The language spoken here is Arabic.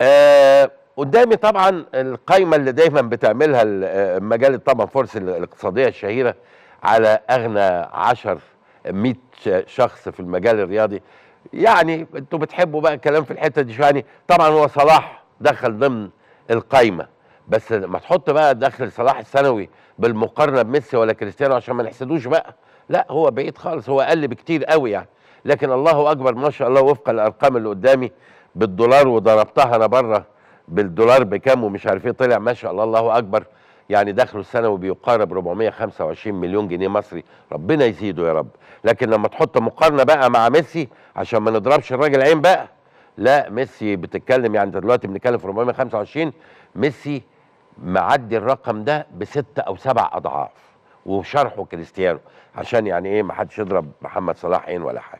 آه قدامي طبعا القايمه اللي دايما بتعملها آه، مجله طبعا فرص الاقتصاديه الشهيره على اغنى 10 100 شخص في المجال الرياضي يعني انتوا بتحبوا بقى الكلام في الحته دي يعني طبعا هو صلاح دخل ضمن القايمه بس ما تحط بقى دخل صلاح السنوي بالمقارنه بميسي ولا كريستيانو عشان ما نحسدوش بقى لا هو بعيد خالص هو اقل بكتير قوي يعني لكن الله اكبر ما شاء الله وفق الارقام اللي قدامي بالدولار وضربتها بره بالدولار بكام ومش عارف ايه طلع ما شاء الله الله اكبر يعني دخله السنوي بيقارب 425 مليون جنيه مصري ربنا يزيده يا رب لكن لما تحط مقارنه بقى مع ميسي عشان ما نضربش الراجل عين بقى لا ميسي بتتكلم يعني دلوقتي بنتكلم في 425 ميسي معدي الرقم ده بستة او سبع اضعاف وشرحه كريستيانو عشان يعني ايه ما حدش يضرب محمد صلاح عين ولا حاجه